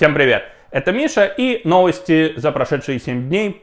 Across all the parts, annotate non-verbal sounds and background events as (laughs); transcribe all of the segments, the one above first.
Всем привет! Это Миша и новости за прошедшие 7 дней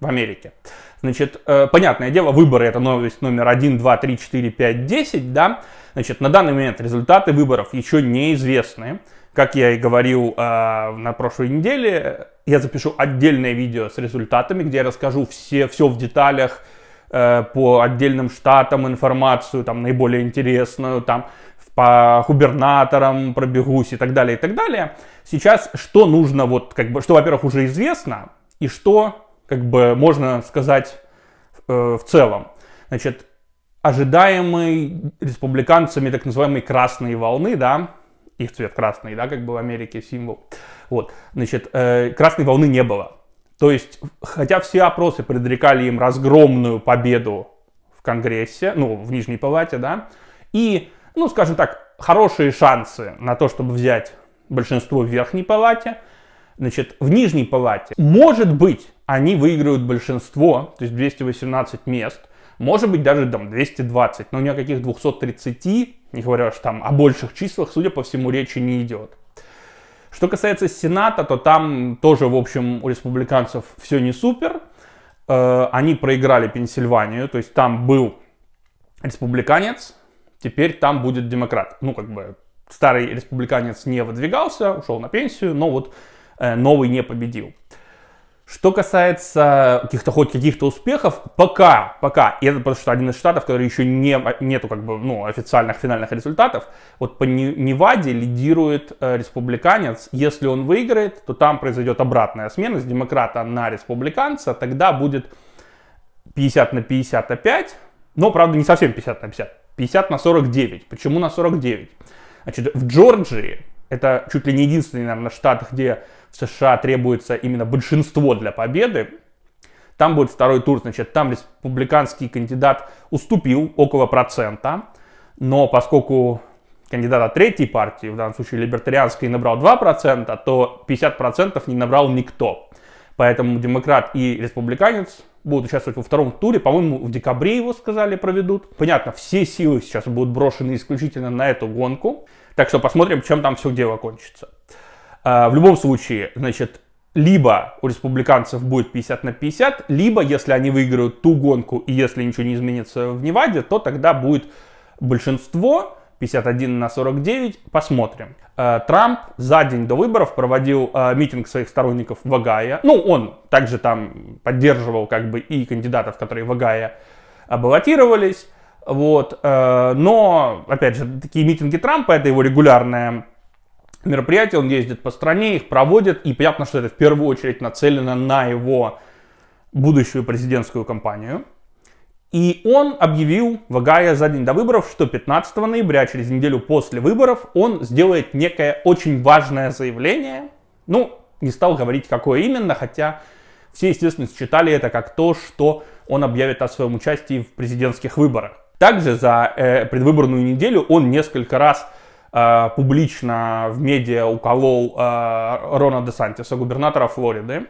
в Америке. Значит, э, понятное дело, выборы это новость номер 1, 2, 3, 4, 5, 10, да. Значит, на данный момент результаты выборов еще неизвестны. Как я и говорил э, на прошлой неделе, я запишу отдельное видео с результатами, где я расскажу все, все в деталях, э, по отдельным штатам информацию, там наиболее интересную, там по губернаторам пробегусь и так далее, и так далее. Сейчас что нужно, вот как бы, что, во-первых, уже известно, и что, как бы, можно сказать э, в целом. Значит, ожидаемый республиканцами так называемые красные волны, да, их цвет красный, да, как бы в Америке символ. Вот, значит, э, красной волны не было. То есть, хотя все опросы предрекали им разгромную победу в Конгрессе, ну, в Нижней Палате, да, и ну, скажем так, хорошие шансы на то, чтобы взять большинство в верхней палате. Значит, в нижней палате, может быть, они выиграют большинство, то есть 218 мест, может быть, даже там 220, но ни о каких 230, не говоря уж там о больших числах, судя по всему, речи не идет. Что касается Сената, то там тоже, в общем, у республиканцев все не супер. Э, они проиграли Пенсильванию, то есть там был республиканец, теперь там будет демократ. Ну, как бы старый республиканец не выдвигался, ушел на пенсию, но вот э, новый не победил. Что касается каких-то хоть каких-то успехов, пока, пока, и это потому что один из штатов, который еще не, нету как бы, ну, официальных финальных результатов, вот по Неваде лидирует э, республиканец, если он выиграет, то там произойдет обратная смена с демократа на республиканца, тогда будет 50 на 50 опять, но, правда, не совсем 50 на 50, 50 на 49. Почему на 49? Значит, в Джорджии, это чуть ли не единственный, наверное, штат, где в США требуется именно большинство для победы, там будет второй тур, значит, там республиканский кандидат уступил около процента, но поскольку кандидата третьей партии, в данном случае либертарианской, набрал 2%, то 50% не набрал никто. Поэтому демократ и республиканец будут участвовать во втором туре. По-моему, в декабре его сказали проведут. Понятно, все силы сейчас будут брошены исключительно на эту гонку. Так что посмотрим, чем там все дело кончится. А, в любом случае, значит, либо у республиканцев будет 50 на 50, либо если они выиграют ту гонку и если ничего не изменится в Неваде, то тогда будет большинство 51 на 49. Посмотрим. Э, Трамп за день до выборов проводил э, митинг своих сторонников в Огайо. Ну, он также там поддерживал как бы и кандидатов, которые в Огайо баллотировались. Вот. Э, но, опять же, такие митинги Трампа, это его регулярное мероприятие, он ездит по стране, их проводит, и понятно, что это в первую очередь нацелено на его будущую президентскую кампанию. И он объявил Вагая за день до выборов, что 15 ноября, через неделю после выборов, он сделает некое очень важное заявление. Ну, не стал говорить, какое именно, хотя все, естественно, считали это как то, что он объявит о своем участии в президентских выборах. Также за э, предвыборную неделю он несколько раз э, публично в медиа уколол э, Рона де Сантиса, губернатора Флориды,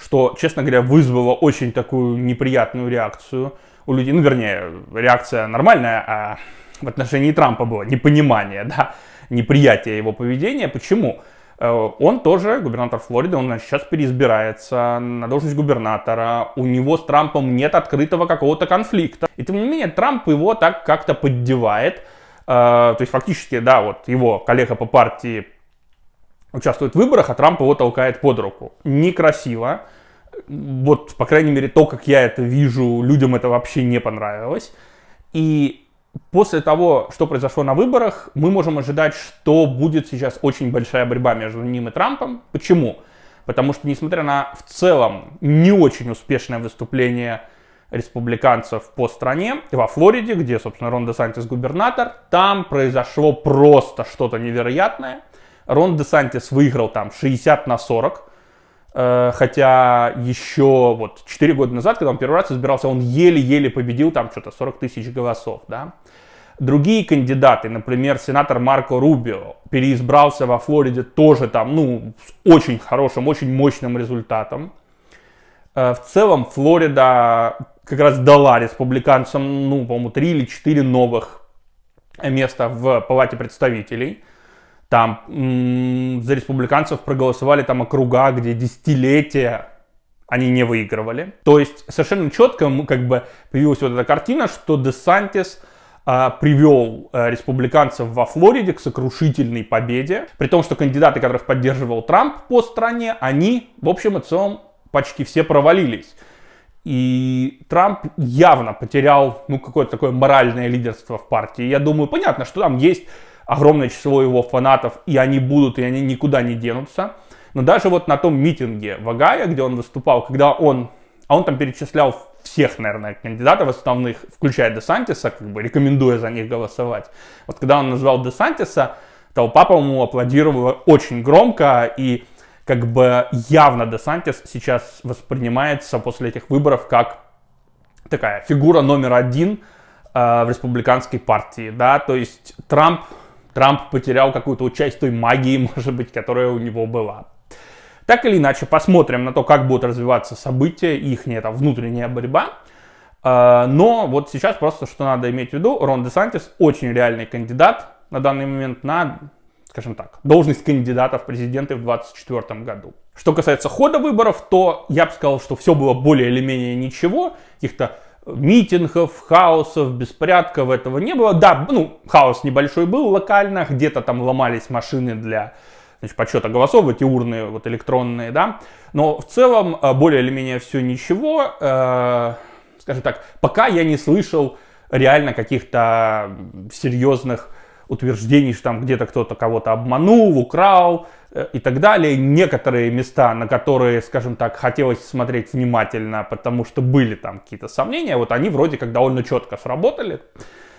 что, честно говоря, вызвало очень такую неприятную реакцию у людей, ну, вернее, реакция нормальная, а в отношении Трампа было непонимание, да, неприятие его поведения. Почему? Э, он тоже губернатор Флориды, он сейчас переизбирается на должность губернатора. У него с Трампом нет открытого какого-то конфликта. И тем не менее, Трамп его так как-то поддевает. Э, то есть фактически, да, вот его коллега по партии участвует в выборах, а Трамп его толкает под руку. Некрасиво вот, по крайней мере, то, как я это вижу, людям это вообще не понравилось. И после того, что произошло на выборах, мы можем ожидать, что будет сейчас очень большая борьба между ним и Трампом. Почему? Потому что, несмотря на в целом не очень успешное выступление республиканцев по стране, во Флориде, где, собственно, Рон де Сантис губернатор, там произошло просто что-то невероятное. Рон де Сантис выиграл там 60 на 40, Э, хотя еще вот 4 года назад, когда он первый раз избирался, он еле-еле победил, там что-то 40 тысяч голосов, да. Другие кандидаты, например, сенатор Марко Рубио, переизбрался во Флориде тоже там, ну, с очень хорошим, очень мощным результатом. Э, в целом Флорида как раз дала республиканцам, ну, по-моему, 3 или 4 новых места в Палате представителей – там за республиканцев проголосовали там округа, где десятилетия они не выигрывали. То есть совершенно четко как бы появилась вот эта картина, что Десантис а, привел а, э, республиканцев во Флориде к сокрушительной победе, при том, что кандидаты, которых поддерживал Трамп по стране, они, в общем и целом, почти все провалились. И Трамп явно потерял, ну, какое-то такое моральное лидерство в партии. Я думаю, понятно, что там есть огромное число его фанатов, и они будут, и они никуда не денутся. Но даже вот на том митинге в Агае, где он выступал, когда он, а он там перечислял всех, наверное, кандидатов основных, включая Десантиса, как бы рекомендуя за них голосовать. Вот когда он назвал Десантиса, толпа, по-моему, аплодировала очень громко, и как бы явно Десантис сейчас воспринимается после этих выборов как такая фигура номер один э, в республиканской партии, да, то есть Трамп Трамп потерял какую-то часть той магии, (laughs) может быть, которая у него была. Так или иначе, посмотрим на то, как будут развиваться события, их там, внутренняя борьба. А, но вот сейчас просто что надо иметь в виду, Рон Де Сантис очень реальный кандидат на данный момент на, скажем так, должность кандидата в президенты в 2024 году. Что касается хода выборов, то я бы сказал, что все было более или менее ничего, каких-то митингов, хаосов, беспорядков этого не было. Да, ну, хаос небольшой был локально, где-то там ломались машины для значит, подсчета голосов, эти урны вот электронные, да. Но в целом э, более или менее все ничего. Э, скажем так, пока я не слышал реально каких-то серьезных утверждений, что там где-то кто-то кого-то обманул, украл, Э, и так далее. Некоторые места, на которые, скажем так, хотелось смотреть внимательно, потому что были там какие-то сомнения, вот они вроде как довольно четко сработали.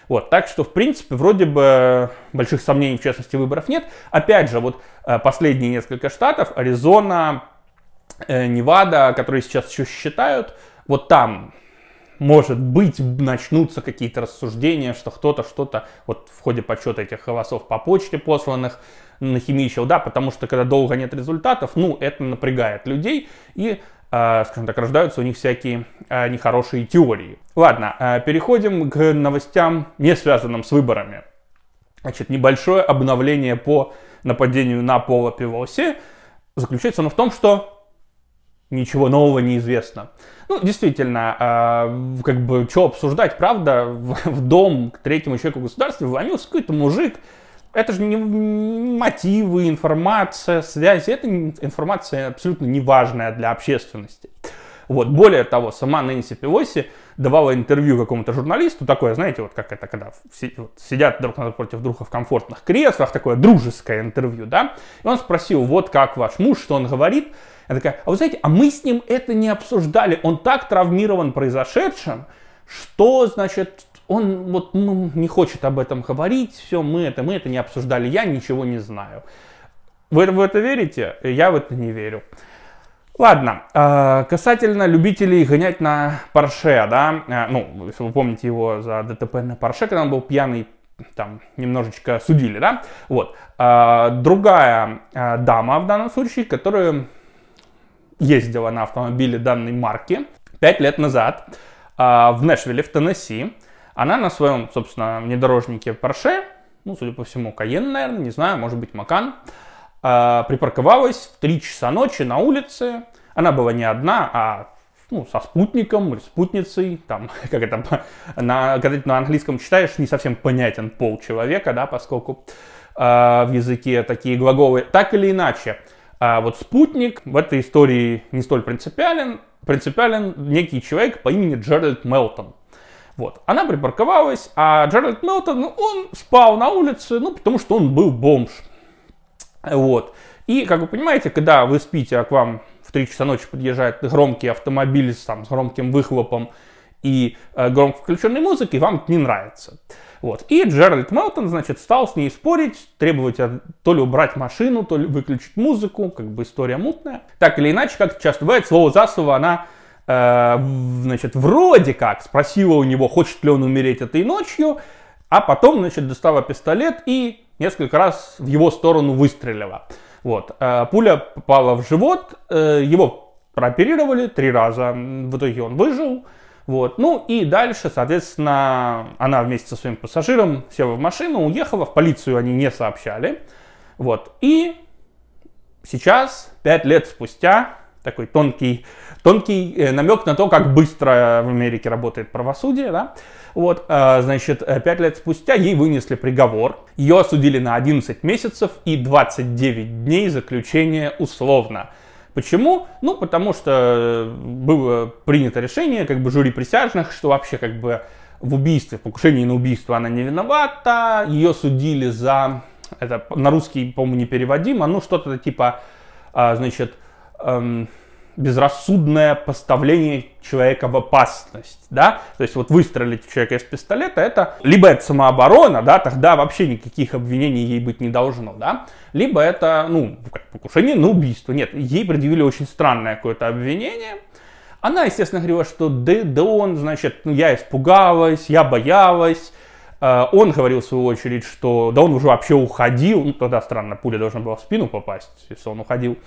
Вот, так что, в принципе, вроде бы больших сомнений в частности выборов нет. Опять же, вот э, последние несколько штатов, Аризона, э, Невада, которые сейчас еще считают, вот там может быть, начнутся какие-то рассуждения, что кто-то что-то вот в ходе подсчета этих голосов по почте посланных нахимичил, да, потому что когда долго нет результатов, ну, это напрягает людей, и э, скажем так, рождаются у них всякие э, нехорошие теории. Ладно, э, переходим к новостям, не связанным с выборами. Значит, небольшое обновление по нападению на Пола Пивоси. Заключается оно в том, что ничего нового не известно. Ну, действительно, а, как бы, что обсуждать, правда, (laughs) в, дом к третьему человеку государства вломился какой-то мужик, это же не мотивы, информация, связи, это информация абсолютно неважная для общественности. Вот, более того, сама Нэнси Пивоси давала интервью какому-то журналисту, такое, знаете, вот как это, когда сидят друг напротив друга в комфортных креслах, такое дружеское интервью, да, и он спросил, вот как ваш муж, что он говорит, она такая, а вы знаете, а мы с ним это не обсуждали. Он так травмирован произошедшим, что, значит, он вот ну, не хочет об этом говорить, все, мы это, мы это не обсуждали, я ничего не знаю. Вы, вы это верите? Я в это не верю. Ладно, а, касательно любителей гонять на Порше, да, а, ну, если вы помните его за ДТП на Порше, когда он был пьяный, там, немножечко судили, да, вот. А, другая дама в данном случае, которую ездила на автомобиле данной марки пять лет назад а, в Нэшвилле, в Теннесси. Она на своем, собственно, внедорожнике Porsche, ну, судя по всему, Каен, наверное, не знаю, может быть, Макан, а, припарковалась в 3 часа ночи на улице. Она была не одна, а ну, со спутником или спутницей, там, (laughs) как это, на, когда ты на английском читаешь, не совсем понятен пол человека, да, поскольку э, в языке такие глаголы. Так или иначе, а вот спутник в этой истории не столь принципиален. Принципиален некий человек по имени Джеральд Мелтон. Вот. Она припарковалась, а Джеральд Мелтон, ну, он спал на улице, ну, потому что он был бомж. Вот. И, как вы понимаете, когда вы спите, а к вам в 3 часа ночи подъезжает громкий автомобиль с, там, с громким выхлопом и э, громко включенной музыки вам не нравится. Вот. И Джеральд Мелтон, значит, стал с ней спорить, требовать то ли убрать машину, то ли выключить музыку, как бы история мутная. Так или иначе, как часто бывает, слово за слово она э, значит, вроде как спросила у него, хочет ли он умереть этой ночью, а потом, значит, достала пистолет и несколько раз в его сторону выстрелила. Вот. Э, пуля попала в живот, э, его прооперировали три раза, в итоге он выжил, вот. Ну и дальше, соответственно, она вместе со своим пассажиром села в машину, уехала, в полицию они не сообщали. Вот. И сейчас, пять лет спустя, такой тонкий, тонкий э, намек на то, как быстро в Америке работает правосудие. Да? Вот, э, значит, э, пять лет спустя ей вынесли приговор. Ее осудили на 11 месяцев и 29 дней заключения условно. Почему? Ну, потому что э, было принято решение, как бы, жюри присяжных, что вообще, как бы, в убийстве, в покушении на убийство она не виновата, ее судили за, это на русский, по-моему, не переводимо, ну, что-то типа, а, значит, эм, безрассудное поставление человека в опасность, да, то есть вот выстрелить в человека из пистолета, это либо это самооборона, да, тогда вообще никаких обвинений ей быть не должно, да, либо это, ну, как покушение на убийство, нет, ей предъявили очень странное какое-то обвинение, она, естественно, говорила, что да, да он, значит, ну, я испугалась, я боялась, э, он говорил, в свою очередь, что да он уже вообще уходил, ну тогда странно, пуля должна была в спину попасть, если он уходил.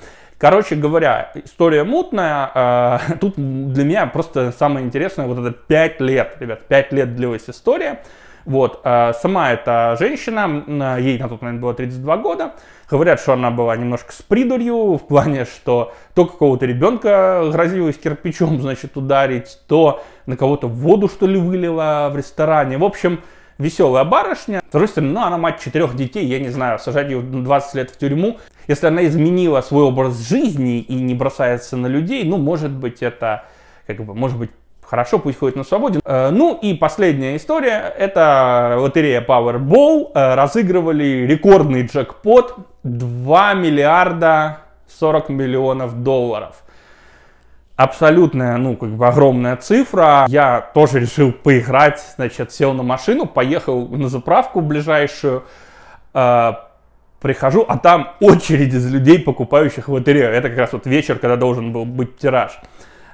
Короче говоря, история мутная. А, (laughs) тут для меня просто самое интересное, вот это 5 лет, ребят, 5 лет длилась история. Вот, а, сама эта женщина, а, ей на тот момент было 32 года, говорят, что она была немножко с придурью, в плане, что то какого-то ребенка грозилась кирпичом, значит, ударить, то на кого-то воду, что ли, вылила в ресторане. В общем, веселая барышня. С другой стороны, ну, она мать четырех детей, я не знаю, сажать ее 20 лет в тюрьму. Если она изменила свой образ жизни и не бросается на людей, ну, может быть, это, как бы, может быть, хорошо, пусть ходит на свободе. Э, ну и последняя история, это лотерея Powerball. Э, разыгрывали рекордный джекпот 2 миллиарда 40 миллионов долларов абсолютная, ну, как бы огромная цифра. Я тоже решил поиграть, значит, сел на машину, поехал на заправку ближайшую, э, прихожу, а там очередь из людей, покупающих лотерею. Это как раз вот вечер, когда должен был быть тираж.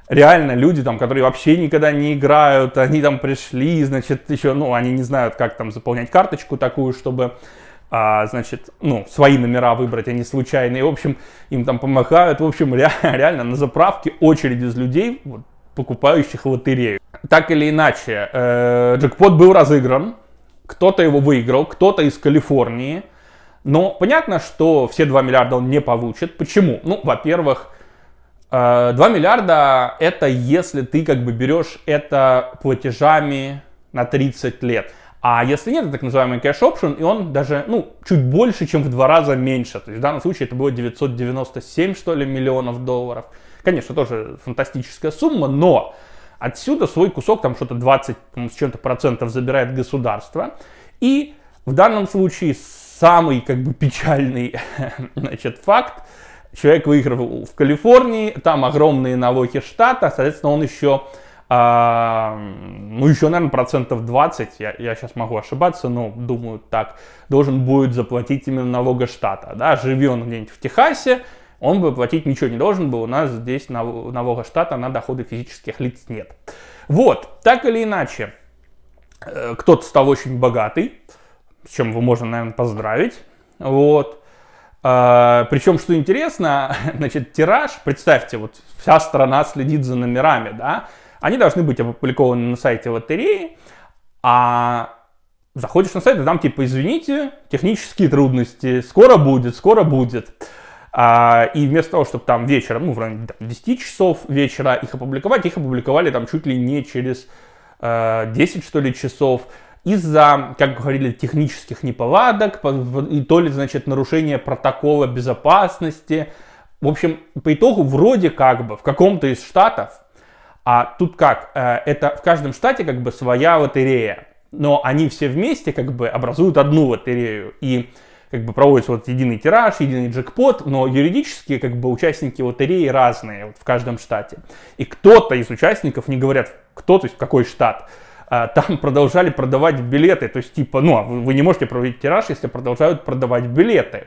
Реально люди там, которые вообще никогда не играют, они там пришли, значит, еще, ну, они не знают, как там заполнять карточку такую, чтобы а, значит, ну, свои номера выбрать, они случайные. В общем, им там помогают. В общем, ре- (laughs) реально на заправке очередь из людей, вот, покупающих лотерею. Так или иначе, э, джекпот был разыгран, кто-то его выиграл, кто-то из Калифорнии. Но понятно, что все 2 миллиарда он не получит. Почему? Ну, во-первых, 2 э, миллиарда это если ты как бы берешь это платежами на 30 лет. А если нет, это так называемый кэш option, и он даже, ну, чуть больше, чем в два раза меньше. То есть в данном случае это было 997, что ли, миллионов долларов. Конечно, тоже фантастическая сумма, но отсюда свой кусок, там что-то 20 с чем-то процентов забирает государство. И в данном случае самый, как бы, печальный, (laughs) значит, факт, человек выиграл в Калифорнии, там огромные налоги штата, соответственно, он еще а, ну, еще, наверное, процентов 20, я, я сейчас могу ошибаться, но думаю так, должен будет заплатить именно налога штата. Да? Живи он где-нибудь в Техасе, он бы платить ничего не должен был, у нас здесь налога штата на доходы физических лиц нет. Вот, так или иначе, э, кто-то стал очень богатый, с чем его можно, наверное, поздравить. Вот. А, причем, что интересно, (laughs) значит, тираж, представьте, вот вся страна следит за номерами, да, они должны быть опубликованы на сайте лотереи, а заходишь на сайт, и там типа, извините, технические трудности, скоро будет, скоро будет. А, и вместо того, чтобы там вечером, ну, в районе там, 10 часов вечера их опубликовать, их опубликовали там чуть ли не через э, 10, что ли, часов из-за, как говорили, технических неполадок, и то ли, значит, нарушение протокола безопасности. В общем, по итогу вроде как бы в каком-то из штатов а тут как? Э, это в каждом штате как бы своя лотерея, но они все вместе как бы образуют одну лотерею. И как бы проводится вот единый тираж, единый джекпот, но юридически как бы участники лотереи разные вот, в каждом штате. И кто-то из участников, не говорят кто, то есть какой штат, э, там (laughs) продолжали продавать билеты, то есть типа, ну, а вы не можете проводить тираж, если продолжают продавать билеты.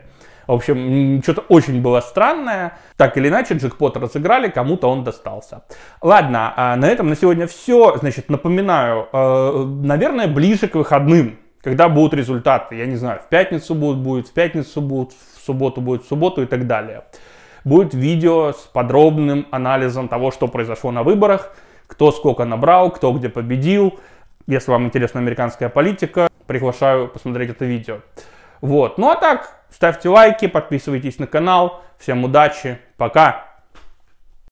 В общем, что-то очень было странное. Так или иначе, джекпот разыграли, кому-то он достался. Ладно, а, на этом на сегодня все. Значит, напоминаю, э, наверное, ближе к выходным когда будут результаты, я не знаю, в пятницу будут, будет, в пятницу будут, в субботу будет, в субботу и так далее. Будет видео с подробным анализом того, что произошло на выборах, кто сколько набрал, кто где победил. Если вам интересна американская политика, приглашаю посмотреть это видео. Вот, ну а так, Ставьте лайки, подписывайтесь на канал. Всем удачи, пока!